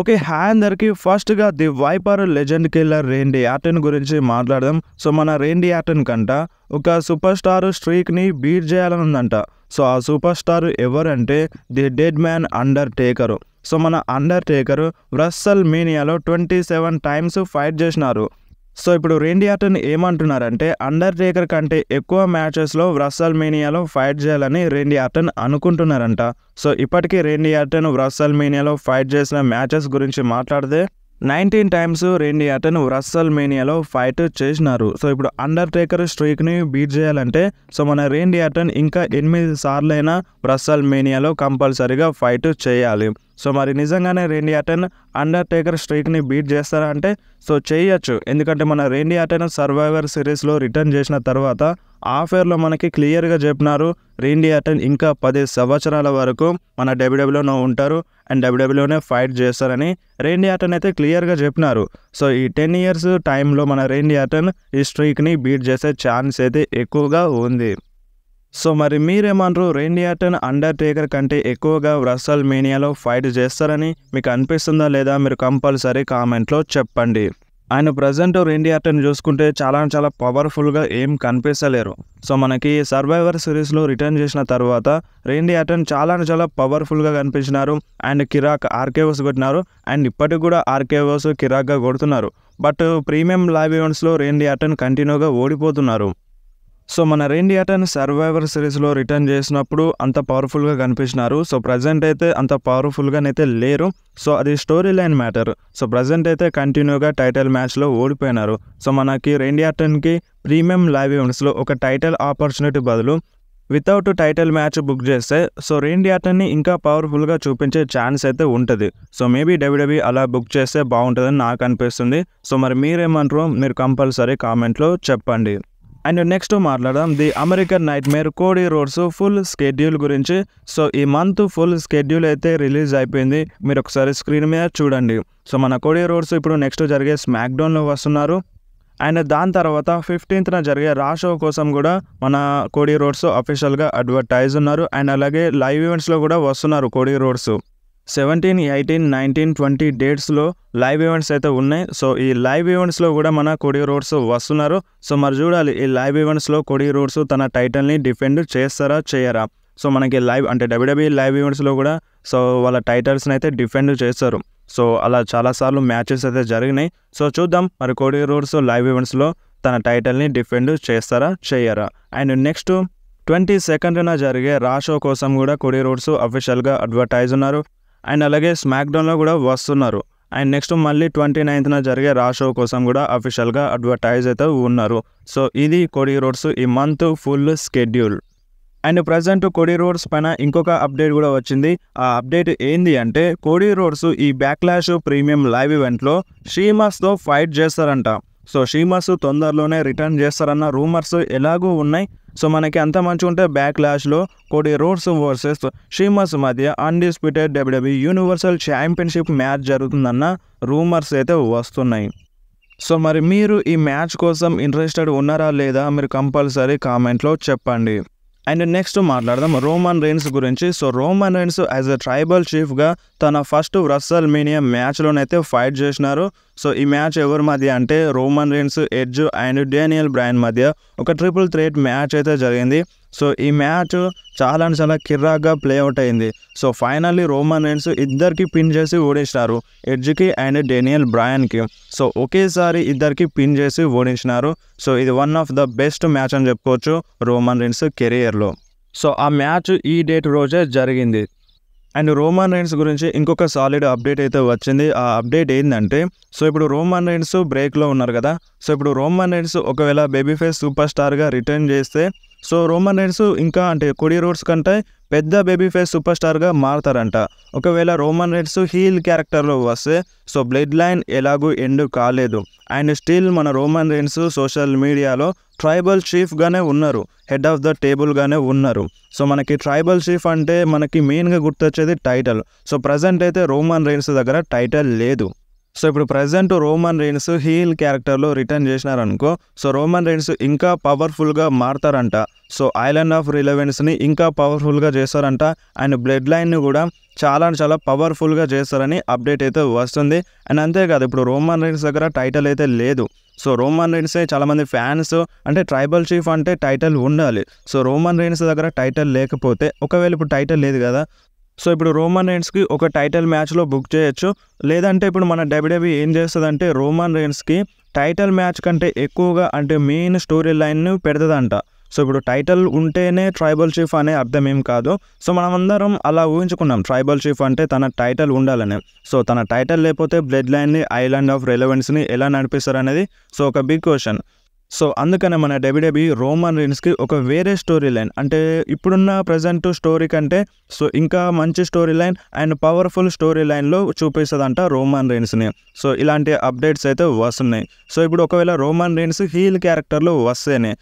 okay hi అందరికి ఫస్ట్గా the viper legend killer Randy Orton గురించి మాట్లాడదాం సో మన రేండి యాటన్ కంట ఒక సూపర్ స్టార్ స్ట్రీక్ని బీట్ చేయాలని ఉందంట సో ఆ సూపర్ స్టార్ ఎవరంటే the dead man Undertaker so మన అండర్ టేకరు రస్సల్ మీనియాలో ట్వంటీ సెవెన్ టైమ్స్ ఫైట్ చేసినారు సో ఇప్పుడు రేండియాటన్ ఏమంటున్నారంటే అండర్ టేకర్ కంటే ఎక్కువ మ్యాచెస్లో వ్రస్సల్ ఫైట్ చేయాలని రేండియాటన్ అనుకుంటున్నారంట సో ఇప్పటికీ రేండియాటన్ ఆర్టన్ వ్రస్సల్ ఫైట్ చేసిన మ్యాచెస్ గురించి మాట్లాడితే నైన్టీన్ టైమ్స్ రెండి అటన్ రస్సల్ మేనియాలో ఫైట్ చేసినారు సో ఇప్పుడు అండర్ టేకర్ స్ట్రీక్ని బీట్ చేయాలంటే సో మన రెండి అటన్ ఇంకా ఎనిమిది సార్లైనా రస్సల్ మేనియాలో కంపల్సరీగా ఫైట్ చేయాలి సో మరి నిజంగానే రెండి అటన్ అండర్టేకర్ స్ట్రీక్ని బీట్ చేస్తారా అంటే సో చేయొచ్చు ఎందుకంటే మన రెండు అటన్ సర్వైవర్ సిరీస్లో రిటర్న్ చేసిన తర్వాత ఆఫర్లో మనకి క్లియర్గా చెప్పినారు రేండి అటెన్ ఇంకా పది సంవత్సరాల వరకు మన డబ్ల్యూడబ్ల్యూలో ఉంటారు అండ్ డబ్ల్యూడబ్ల్యూలోనే ఫైట్ చేస్తారని రేండి అటెన్ అయితే క్లియర్గా చెప్పినారు సో ఈ టెన్ ఇయర్స్ టైంలో మన రేండి అటెన్ ఈ స్ట్రీక్ని బీట్ చేసే ఛాన్స్ అయితే ఎక్కువగా ఉంది సో మరి మీరేమంటారు అటెన్ అండర్ టేకర్ కంటే ఎక్కువగా వ్రసల్ మీనియాలో ఫైట్ చేస్తారని మీకు అనిపిస్తుందా లేదా మీరు కంపల్సరీ కామెంట్లో చెప్పండి ఆయన ప్రజెంట్ ఇండియా అటెన్ చూసుకుంటే చాలా చాలా పవర్ఫుల్గా ఏం కనిపిస్తలేరు సో మనకి సర్వైవర్ సిరీస్లో రిటర్న్ చేసిన తర్వాత రెండి అటెన్ చాలా చాలా పవర్ఫుల్గా కనిపించినారు అండ్ కిరాక్ ఆర్కేవోస్ కొట్టినారు అండ్ ఇప్పటికి కూడా ఆర్కేవోస్ కిరాక్గా కొడుతున్నారు బట్ ప్రీమియం లైవ్ ఈవెంట్స్లో రెండి అటెన్ కంటిన్యూగా ఓడిపోతున్నారు సో మన రేండి అటన్ సర్వైవర్ సిరీస్లో రిటర్న్ చేసినప్పుడు అంత పవర్ఫుల్గా కనిపించినారు సో ప్రజెంట్ అయితే అంత పవర్ఫుల్గానైతే లేరు సో అది story line matter so present అయితే కంటిన్యూగా టైటిల్ మ్యాచ్లో ఓడిపోయినారు సో మనకి రేండి అటన్కి ప్రీమియం లైవ్ ఈవెంట్స్లో ఒక టైటిల్ ఆపర్చునిటీ బదులు వితౌట్ టైటిల్ మ్యాచ్ బుక్ చేస్తే సో రేండి అటన్ని ఇంకా పవర్ఫుల్గా చూపించే ఛాన్స్ అయితే ఉంటుంది సో మేబీ డబ్ల్యూడబ్ల్యూ అలా బుక్ చేస్తే బాగుంటుందని నాకు అనిపిస్తుంది సో మరి మీరేమంటారో మీరు కంపల్సరీ కామెంట్లో చెప్పండి అండ్ నెక్స్ట్ మాట్లాడదాం the American nightmare Cody Rhodes full schedule గురించి సో ఈ మంత్ ఫుల్ స్కెడ్యూల్ అయితే రిలీజ్ అయిపోయింది మీరు ఒకసారి స్క్రీన్ మీద చూడండి సో మన కోడీ రోడ్స్ ఇప్పుడు నెక్స్ట్ జరిగే స్మాక్డౌన్లో వస్తున్నారు అండ్ దాని తర్వాత ఫిఫ్టీన్త్న జరిగే రా షో కోసం కూడా మన కోడీ రోడ్స్ అఫీషియల్గా అడ్వర్టైజ్ ఉన్నారు అండ్ అలాగే లైవ్ ఈవెంట్స్లో కూడా వస్తున్నారు Cody Rhodes seventeen eighteen nineteen twenty డేట్స్లో లైవ్ ఈవెంట్స్ అయితే ఉన్నాయి సో ఈ లైవ్ ఈవెంట్స్లో కూడా మన కొడి రోడ్స్ వస్తున్నారు సో మరి చూడాలి ఈ లైవ్ ఈవెంట్స్లో కొడి రోడ్స్ తన టైటిల్ని డిఫెండ్ చేస్తారా చేయరా సో మనకి లైవ్ అంటే డబ్ల్యూడబ్ల్యూ లైవ్ ఈవెంట్స్లో కూడా సో వాళ్ళ టైటిల్స్ని అయితే డిఫెండ్ చేస్తారు సో అలా చాలాసార్లు మ్యాచెస్ అయితే జరిగినాయి సో చూద్దాం మరి కోడి రోడ్స్ లైవ్ ఈవెంట్స్లో తన టైటిల్ని డిఫెండ్ చేస్తారా చేయరా అండ్ నెక్స్ట్ ట్వంటీ సెకండ్న జరిగే రాషో కోసం కూడా కొడి రోడ్స్ అఫీషియల్గా అడ్వర్టైజ్ ఉన్నారు అండ్ అలాగే స్మాక్డౌన్లో కూడా వస్తున్నారు అండ్ నెక్స్ట్ మళ్ళీ ట్వంటీ నైన్త్న జరిగే రా షో కోసం కూడా అఫీషియల్గా అడ్వర్టైజ్ అయితే ఉన్నారు సో ఇది కోడి రోడ్స్ ఈ month full schedule and present Cody Rhodes పైన ఇంకొక అప్డేట్ కూడా వచ్చింది ఆ అప్డేట్ ఏంది అంటే కోడి రోడ్స్ ఈ బ్యాక్లాష్ ప్రీమియం లైవ్ ఈవెంట్లో శ్రీమాస్తో ఫైట్ చేస్తారంట సో షీమర్స్ తొందరలోనే రిటర్న్ చేస్తారన్న రూమర్స్ ఎలాగూ ఉన్నాయి సో మనకి అంత మంచిగా ఉంటే బ్యాక్ లాష్లో కోడి రోడ్స్ వర్సెస్ షీమర్స్ మధ్య undisputed WWE universal championship match జరుగుతుందన్న రూమర్స్ అయితే వస్తున్నాయి సో మరి మీరు ఈ మ్యాచ్ కోసం ఇంట్రెస్టెడ్ ఉన్నారా లేదా మీరు కంపల్సరీ కామెంట్లో చెప్పండి అండ్ నెక్స్ట్ మాట్లాడదాం రోమన్ రెయిన్స్ గురించి so Roman Reigns as a tribal చీఫ్గా తన ఫస్ట్ రస్సల్ మీనియా మ్యాచ్లోనైతే ఫైట్ చేసినారు సో ఈ మ్యాచ్ ఎవరి మధ్య అంటే Roman Reigns Edge and Daniel Bryan మధ్య ఒక ట్రిపుల్ థ్రేట్ మ్యాచ్ అయితే జరిగింది సో ఈ మ్యాచ్ చాలా అండ్ చాలా కిర్రాగా ప్లే అవుట్ అయింది సో ఫైనల్లీ రోమన్ రెయిన్స్ ఇద్దరికి పిన్ చేసి ఓడించినారు ఎడ్జ్కి అండ్ డేనియల్ బ్రాయన్కి సో ఒకేసారి ఇద్దరికి పిన్ చేసి ఓడించినారు సో ఇది one of the best match అని చెప్పుకోవచ్చు రోమన్ రెయిన్స్ కెరియర్లో సో ఆ మ్యాచ్ ఈ డేట్ రోజే జరిగింది అండ్ రోమన్ రైన్స్ గురించి ఇంకొక సాలిడ్ అప్డేట్ అయితే వచ్చింది ఆ అప్డేట్ ఏంటంటే సో ఇప్పుడు రోమన్ రైన్స్ బ్రేక్లో ఉన్నారు కదా సో ఇప్పుడు రోమన్ రైన్స్ ఒకవేళ బేబీ ఫేస్ సూపర్ స్టార్గా రిటర్న్ చేస్తే సో రోమన్ రైన్స్ ఇంకా అంటే కొడి రోడ్స్ కంటే పెద్ద బేబీ ఫేస్ సూపర్ స్టార్గా మారతారంట ఒకవేళ రోమన్ రైన్స్ హీల్ క్యారెక్టర్లో వస్తే సో బ్లడ్ లైన్ ఎలాగూ ఎండ్ కాలేదు అండ్ స్టిల్ మన Roman Reigns social media tribal చీఫ్గానే ఉన్నారు హెడ్ ఆఫ్ ద టేబుల్గానే ఉన్నారు సో మనకి ట్రైబల్ చీఫ్ అంటే మనకి మెయిన్గా గుర్తొచ్చేది టైటిల్ సో ప్రజెంట్ అయితే రోమన్ రైన్స్ దగ్గర టైటిల్ లేదు సో ఇప్పుడు ప్రజెంట్ రోమన్ రెయిన్స్ హీల్ క్యారెక్టర్లో రిటర్న్ చేసినారనుకో సో రోమన్ రెయిన్స్ ఇంకా పవర్ఫుల్గా మారుతారంట సో ఐలాండ్ ఆఫ్ రిలవెన్స్ని ఇంకా పవర్ఫుల్గా చేస్తారంట అండ్ బ్లడ్ లైన్ని కూడా చాలా చాలా పవర్ఫుల్గా చేస్తారని అప్డేట్ అయితే వస్తుంది అండ్ అంతేకాదు ఇప్పుడు రోమన్ రెయిన్స్ దగ్గర టైటిల్ అయితే లేదు సో రోమన్ రెయిన్సే చాలామంది ఫ్యాన్స్ అంటే ట్రైబల్ చీఫ్ అంటే టైటిల్ ఉండాలి సో రోమన్ రెయిన్స్ దగ్గర టైటిల్ లేకపోతే ఒకవేళ ఇప్పుడు టైటిల్ లేదు కదా సో ఇప్పుడు రోమన్ రేన్స్కి ఒక టైటిల్ మ్యాచ్లో బుక్ చేయొచ్చు లేదంటే ఇప్పుడు మన డబ్ల్యూడబ్ల్యూ ఏం చేస్తుందంటే రోమన్ రేన్స్కి టైటిల్ మ్యాచ్ కంటే ఎక్కువగా అంటే మెయిన్ స్టోరీ లైన్ పెడతదంట సో ఇప్పుడు టైటిల్ ఉంటేనే ట్రైబల్ చీఫ్ అనే అర్థం ఏం కాదు సో మనమందరం అలా ఊహించుకున్నాం ట్రైబల్ చీఫ్ అంటే తన టైటిల్ ఉండాలని సో తన టైటిల్ లేకపోతే బ్లడ్ లైన్ని ఐలాండ్ ఆఫ్ రెలవెన్స్ని ఎలా నడిపిస్తారు అనేది సో ఒక బిగ్ క్వశ్చన్ సో అందుకనే మన డెబిడెబి రోమన్ రీన్స్కి ఒక వేరే స్టోరీ లైన్ అంటే ఇప్పుడున్న ప్రజెంట్ స్టోరీ కంటే సో ఇంకా మంచి story line and powerful story లైన్లో చూపిస్తుందంట రోమన్ రీన్స్ని సో ఇలాంటి అప్డేట్స్ అయితే వస్తున్నాయి సో ఇప్పుడు ఒకవేళ రోమన్ రీన్స్ హీల్ క్యారెక్టర్లో వస్తేనే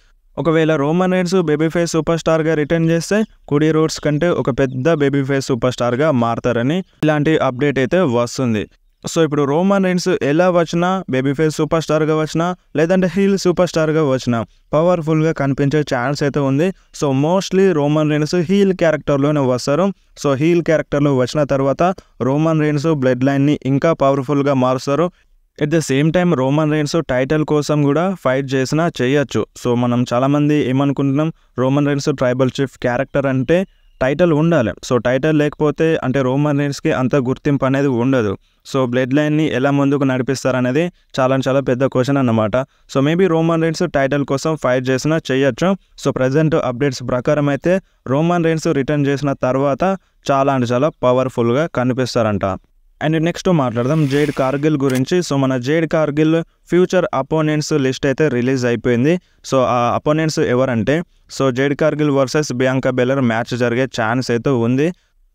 ఒకవేళ రోమన్ రీన్స్ బేబీ ఫేస్ సూపర్ స్టార్గా రిటర్న్ చేస్తే కుడి రోడ్స్ కంటే ఒక పెద్ద బేబీ ఫేస్ సూపర్ స్టార్గా మారతారని ఇలాంటి అప్డేట్ అయితే వస్తుంది సో ఇప్పుడు రోమన్ రైన్స్ ఎలా వచ్చినా బేబీ ఫేస్ సూపర్ స్టార్గా వచ్చినా లేదంటే హీల్ సూపర్ స్టార్గా వచ్చినా పవర్ఫుల్గా కనిపించే ఛాన్స్ అయితే ఉంది so mostly Roman Reigns heel క్యారెక్టర్లోనే వస్తారు సో హీల్ క్యారెక్టర్లో వచ్చిన తర్వాత రోమన్ రైన్స్ బ్లడ్ లైన్ని ఇంకా పవర్ఫుల్గా మారుస్తారు at the same time Roman Reigns title కోసం కూడా ఫైట్ చేసినా చేయొచ్చు సో మనం చాలామంది ఏమనుకుంటున్నాం Roman Reigns tribal chief character అంటే టైటిల్ ఉండాలి సో టైటిల్ లేకపోతే అంటే రోమన్ రీన్స్కి అంత గుర్తింపు అనేది ఉండదు సో బ్లడ్ లైన్ని ఎలా ముందుకు నడిపిస్తారనేది చాలా చాలా పెద్ద క్వశ్చన్ అన్నమాట so maybe Roman Reigns title కోసం ఫైట్ చేసినా చేయొచ్చు సో ప్రజెంట్ అప్డేట్స్ ప్రకారం అయితే రోమన్ రీన్స్ రిటర్న్ చేసిన తర్వాత చాలా అంటే చాలా పవర్ఫుల్గా కనిపిస్తారంట అండ్ నెక్స్ట్ మాట్లాడదాం జేడ్ కార్గిల్ గురించి సో మన Jade Cargill future opponents list అయితే రిలీజ్ అయిపోయింది సో ఆ అపోనెంట్స్ ఎవరంటే so Jade Cargill versus Bianca Belair match జరిగే ఛాన్స్ అయితే ఉంది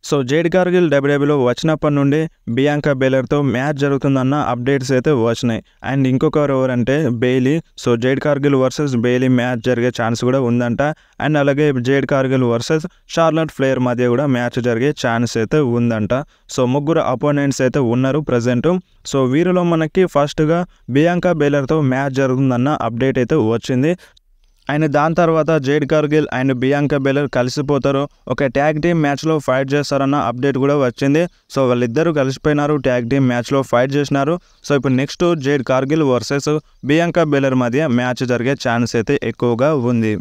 సో జేడ్ కార్గిల్ డబ్ల్యూడబ్ల్యూలో వచ్చినప్పటి నుండి బియాంకా బేలర్తో మ్యాచ్ జరుగుతుందన్న అప్డేట్స్ అయితే వచ్చినాయి అండ్ ఇంకొకరు ఎవరంటే Bayley so Jade Cargill versus Bayley match జరిగే ఛాన్స్ కూడా ఉందంట అండ్ అలాగే Jade Cargill versus Charlotte flayer మధ్య కూడా మ్యాచ్ జరిగే ఛాన్స్ అయితే ఉందంట సో ముగ్గురు అపోనెంట్స్ అయితే ఉన్నారు ప్రజెంట్ సో వీరిలో మనకి ఫస్ట్గా బియాంకా బేలర్తో మ్యాచ్ జరుగుతుందన్న అప్డేట్ అయితే వచ్చింది అండ్ దాని తర్వాత Jade Cargill and Bianca Belair కలిసిపోతారు ఒక ట్యాగ్ టీమ్ మ్యాచ్లో ఫైట్ చేస్తారన్న అప్డేట్ కూడా వచ్చింది సో వాళ్ళిద్దరూ కలిసిపోయినారు ట్యాగ్ టీమ్ మ్యాచ్లో ఫైట్ చేసినారు సో ఇప్పుడు next Jade Cargill versus Bianca Belair మధ్య మ్యాచ్ జరిగే ఛాన్స్ అయితే ఎక్కువగా ఉంది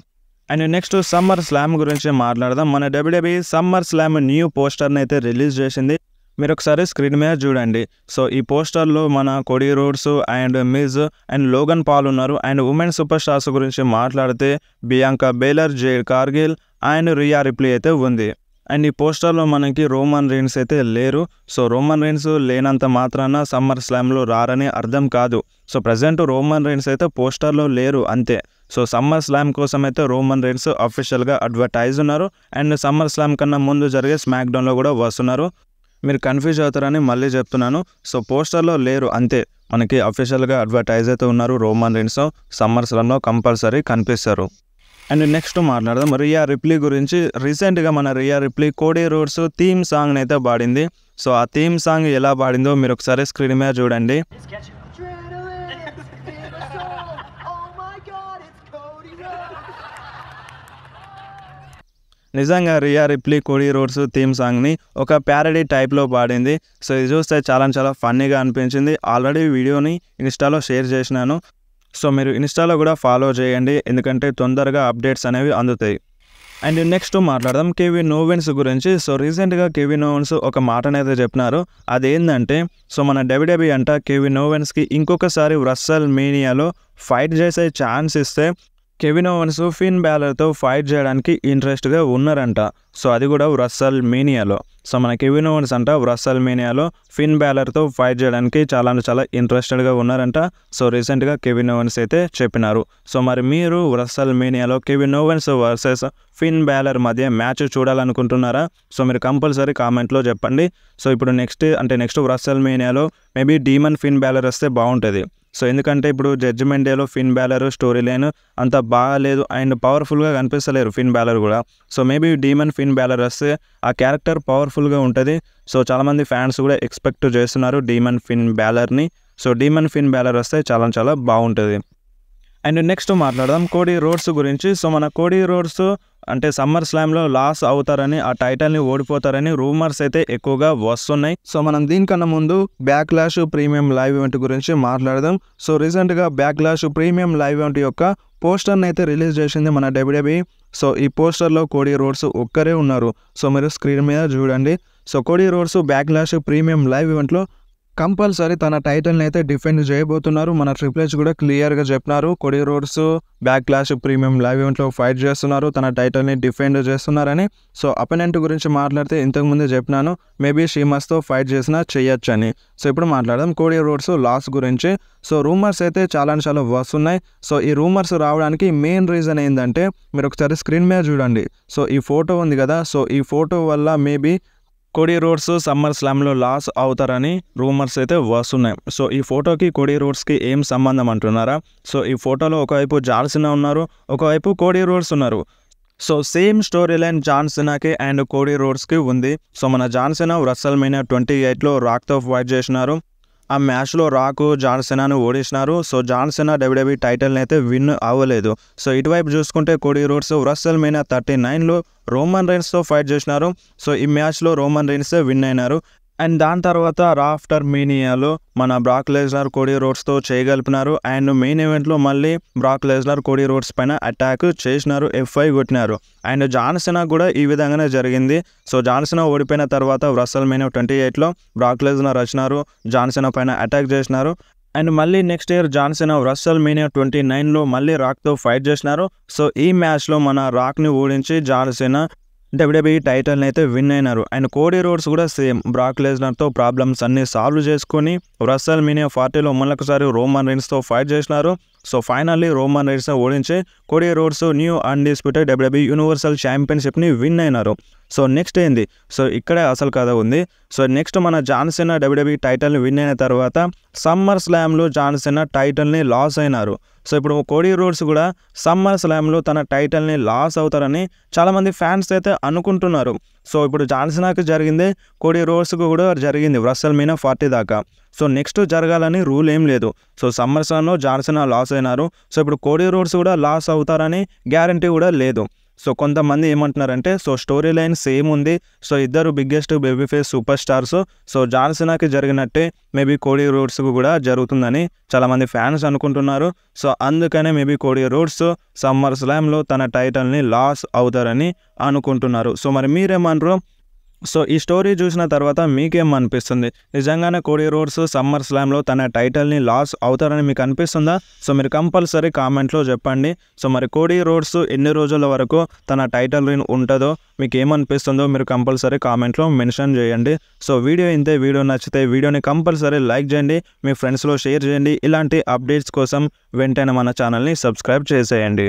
అండ్ నెక్స్ట్ సమ్మర్ స్లామ్ గురించి మాట్లాడదాం మన డబ్ల్యూడబ్ల్యూ సమ్మర్ స్లామ్ న్యూ పోస్టర్ని అయితే రిలీజ్ చేసింది మీరు ఒకసారి స్క్రీన్ మీద చూడండి సో ఈ పోస్టర్లో మన Cody Rhodes and Miz and Logan Paul ఉన్నారు అండ్ ఉమెన్ సూపర్ స్టార్స్ గురించి మాట్లాడితే Bianca Belair Jade Cargill and Rhea Ripley అయితే ఉంది అండ్ ఈ పోస్టర్లో మనకి రోమన్ రీన్స్ అయితే లేరు సో రోమన్ రీన్స్ లేనంత మాత్రాన సమ్మర్ స్లామ్లో రారని అర్థం కాదు సో ప్రజెంట్ రోమన్ రీన్స్ అయితే పోస్టర్లో లేరు అంతే సో సమ్మర్ స్లామ్ కోసం అయితే రోమన్ రీన్స్ అఫీషియల్గా అడ్వర్టైజ్ ఉన్నారు అండ్ సమ్మర్ స్లామ్ కన్నా ముందు జరిగే స్మాక్డౌన్లో కూడా వస్తున్నారు మీరు కన్ఫ్యూజ్ అవుతారని మళ్ళీ చెప్తున్నాను సో పోస్టర్లో లేరు అంతే మనకి అఫీషియల్గా అడ్వర్టైజ్ అయితే ఉన్నారు రోమన్ రీన్స్ సమ్మర్స్లలో కంపల్సరీ కనిపిస్తారు అండ్ నెక్స్ట్ మాట్లాడదాం రియా రిప్లీ గురించి రీసెంట్గా మన రియా రిప్లీ కోడి రోడ్స్ థీమ్ సాంగ్ని అయితే పాడింది సో ఆ థీమ్ సాంగ్ ఎలా పాడిందో మీరు ఒకసారి స్క్రీన్ మీద చూడండి నిజంగా రియా రిప్లీ కోడి రోడ్స్ థీమ్ సాంగ్ని ఒక ప్యారడీ టైప్లో పాడింది సో ఇది చూస్తే చాలా చాలా ఫన్నీగా అనిపించింది ఆల్రెడీ వీడియోని ఇన్స్టాలో షేర్ చేసినాను సో మీరు ఇన్స్టాలో కూడా ఫాలో చేయండి ఎందుకంటే తొందరగా అప్డేట్స్ అనేవి అందుతాయి అండ్ నెక్స్ట్ మాట్లాడదాం కేవిన్ నోవెన్స్ గురించి సో రీసెంట్గా కేవిన్ నోవెన్స్ ఒక మాటనైతే చెప్పినారు అదేంటంటే సో మన డెబిడెబి అంట కేవీ నోవెన్స్కి ఇంకొకసారి రస్సల్ మీనియాలో ఫైట్ చేసే ఛాన్స్ ఇస్తే కెవిన్ ఓవన్స్ ఫిన్ బ్యాలర్తో ఫైట్ చేయడానికి ఇంట్రెస్ట్గా ఉన్నారంట సో అది కూడా వ్రస్సల్ మీనియాలో సో మన కెవిన్ ఓవెన్స్ అంట వ్రస్సల్ మీనియాలో ఫిన్ బ్యాలర్తో ఫైట్ చేయడానికి చాలా అంటే చాలా ఇంట్రెస్టెడ్గా ఉన్నారంట సో రీసెంట్గా కెవిన్ ఓవెన్స్ అయితే చెప్పినారు సో మరి మీరు వ్రస్సల్ మీనియాలో Kevin Owens versus Finn Balor మధ్య మ్యాచ్ చూడాలనుకుంటున్నారా సో మీరు కంపల్సరీ కామెంట్లో చెప్పండి సో ఇప్పుడు నెక్స్ట్ అంటే నెక్స్ట్ వ్రస్సల్ మీనియాలో మేబీ డీమన్ ఫిన్ బ్యాలర్ వస్తే బాగుంటుంది సో ఎందుకంటే ఇప్పుడు జడ్జిమెంట్ డేలో ఫిన్ బ్యాలర్ స్టోరీ లైన్ అంత బాగాలేదు అండ్ పవర్ఫుల్గా కనిపిస్తలేరు ఫిన్ బ్యాలర్ కూడా so maybe Demon Finn Balor వస్తే ఆ క్యారెక్టర్ పవర్ఫుల్గా ఉంటుంది సో చాలామంది ఫ్యాన్స్ కూడా ఎక్స్పెక్ట్ చేస్తున్నారు డీమన్ ఫిన్ బ్యాలర్ని సో డీమన్ ఫిన్ బ్యాలర్ వస్తే చాలా చాలా బాగుంటుంది అండ్ నెక్స్ట్ మాట్లాడదాం కోడి రోడ్స్ గురించి సో మన కోడి రోడ్స్ అంటే సమ్మర్ స్లామ్లో లాస్ అవుతారని ఆ టైటిల్ని ఓడిపోతారని రూమర్స్ అయితే ఎక్కువగా వస్తున్నాయి సో మనం దీనికన్నా ముందు backlash premium live event గురించి మాట్లాడదాం సో రీసెంట్గా backlash premium live event యొక్క పోస్టర్ని అయితే రిలీజ్ చేసింది మన డబ్ల్యూడబ్ల్యూ సో ఈ పోస్టర్లో కోడి రోడ్స్ ఒక్కరే ఉన్నారు సో మీరు స్క్రీన్ మీద చూడండి so Cody Rhodes backlash premium live ఈవెంట్లో కంపల్సరీ తన టైటిల్ని అయితే డిఫెండ్ చేయబోతున్నారు మన ట్రిప్లెచ్ కూడా క్లియర్గా చెప్పినారు Cody Rhodes backlash premium live ఈవెంట్లో ఫైట్ చేస్తున్నారు తన టైటిల్ని డిఫెండ్ చేస్తున్నారని సో అపోనెంట్ గురించి మాట్లాడితే ఇంతకుముందే చెప్పినాను మేబీ షీమస్తో ఫైట్ చేసినా అని సో ఇప్పుడు మాట్లాడదాం కోడి రోడ్స్ లాస్ గురించి సో రూమర్స్ అయితే చాలా చాలా వస్తున్నాయి సో ఈ రూమర్స్ రావడానికి మెయిన్ రీజన్ ఏంటంటే మీరు ఒకసారి స్క్రీన్ మీద చూడండి సో ఈ ఫోటో ఉంది కదా సో ఈ ఫోటో వల్ల మేబీ కోడి రోడ్స్ సమ్మర్ స్లామ్లో లాస్ అవుతారని రూమర్స్ అయితే వస్తున్నాయి సో ఈ ఫోటోకి కోడీ రోడ్స్కి ఏం సంబంధం అంటున్నారా సో ఈ ఫోటోలో ఒకవైపు జాన్సినా ఉన్నారు ఒకవైపు కోడి రోడ్స్ ఉన్నారు సో సేమ్ స్టోరీ లైన్ జాన్సినాకి అండ్ కోడి రోడ్స్కి ఉంది సో మన జాన్సినా రసల్ మీనా ట్వంటీ ఎయిట్లో రాక్తో ఫైట్ చేసినారు ఆ మ్యాచ్లో రాకు జాన్సెనాను ఓడించినారు సో జాన్సెనా డబ్ల్యూడబ్ల్యూ టైటిల్ని అయితే విన్ అవ్వలేదు సో ఇటువైపు చూసుకుంటే Cody Rhodes WrestleMania thirty నైన్లో రోమన్ రైన్స్తో ఫైట్ చేసినారు సో ఈ మ్యాచ్లో రోమన్ రైన్సే విన్ అయినారు అండ్ దాని తర్వాత రాఫ్టర్ మీనియాలో మన బ్రాక్ లెజ్నర్ కోడి రోడ్స్తో చేయగలిపినారు అండ్ మెయిన్ ఈవెంట్లో మళ్ళీ బ్రాక్ లెజ్లర్ కోడీ రోడ్స్ పైన అటాక్ చేసినారు ఎఫ్ఐ కొట్టినారు అండ్ జాన్సినా కూడా ఈ విధంగానే జరిగింది సో జాన్సినా ఓడిపోయిన తర్వాత వ్రసల్ మెయిన్ ట్వంటీ ఎయిట్లో బ్రాక్ లెజ్నర్ వచ్చినారు జాన్సినా పైన అటాక్ చేసినారు అండ్ మళ్ళీ next year John Cena WrestleMania twenty నైన్లో మళ్ళీ రాక్తో ఫైట్ చేసినారు సో ఈ మ్యాచ్లో మన రాక్ని ఓడించి జాన్సినా డబ్ల్యూడబ్ల్యూఈ e టైటిల్ని అయితే విన్ అయినారు అండ్ కోడీ రోడ్స్ కూడా సేమ్ బ్రాక్ లెజ్నర్తో ప్రాబ్లమ్స్ అన్ని సాల్వ్ చేసుకొని రస్సల్ మీనియా ఫార్టీలో మళ్ళొకసారి రోమన్ రైన్స్తో ఫైట్ చేసినారు సో ఫైనల్లీ రోమన్ రైన్స్ని ఓడించి Cody Rhodes new undisputed WWE universal ఛాంపియన్షిప్ని విన్ అయినారు సో నెక్స్ట్ ఏంది సో ఇక్కడే అసలు కథ ఉంది సో నెక్స్ట్ మన జాన్సీనా డబ్ల్యూడబ్ల్యూ టైటిల్ని విన్ అయిన తర్వాత సమ్మర్ స్లామ్లో జాన్సీనా టైటిల్ని లాస్ అయినారు సో ఇప్పుడు కోడీ రోడ్స్ కూడా సమ్మర్ స్లామ్లో తన టైటిల్ని లాస్ అవుతారని చాలామంది ఫ్యాన్స్ అయితే అనుకుంటున్నారు సో ఇప్పుడు జాన్సినాకు జరిగింది కోడీ రోడ్స్కు కూడా జరిగింది వ్రస్సల్ మీనా ఫార్టీ దాకా సో నెక్స్ట్ జరగాలని రూల్ ఏం లేదు సో సమ్మర్ స్లామ్లో జాన్సనా లాస్ అయినారు సో ఇప్పుడు కోడీ రోడ్స్ కూడా లాస్ అవుతారని గ్యారంటీ కూడా లేదు సో కొంతమంది ఏమంటున్నారంటే సో స్టోరీ లైన్ సేమ్ ఉంది సో ఇద్దరు biggest baby face superstars so జాన్సినాకి జరిగినట్టే మేబీ కోడి రోడ్స్కు కూడా జరుగుతుందని చాలామంది ఫ్యాన్స్ అనుకుంటున్నారు సో అందుకనే మేబీ కోడి రోడ్స్ సమ్మర్ స్లామ్లో తన టైటిల్ని లాస్ అవుతారని అనుకుంటున్నారు సో మరి మీరేమనరు సో ఈ స్టోరీ చూసిన తర్వాత మీకేమనిపిస్తుంది నిజంగానే కోడి రోడ్స్ సమ్మర్ స్లామ్లో తన టైటిల్ని లాస్ అవుతారని మీకు అనిపిస్తుందా సో మీరు కంపల్సరీ కామెంట్లో చెప్పండి సో మరి కోడి రోడ్స్ ఎన్ని రోజుల వరకు తన టైటిల్ రిన్ ఉంటుందో మీకు ఏమనిపిస్తుందో మీరు కంపల్సరీ కామెంట్లో మెన్షన్ చేయండి సో వీడియో ఇంతే వీడియో నచ్చితే వీడియోని కంపల్సరీ లైక్ చేయండి మీ ఫ్రెండ్స్లో షేర్ చేయండి ఇలాంటి అప్డేట్స్ కోసం వెంటనే మన ఛానల్ని సబ్స్క్రైబ్ చేసేయండి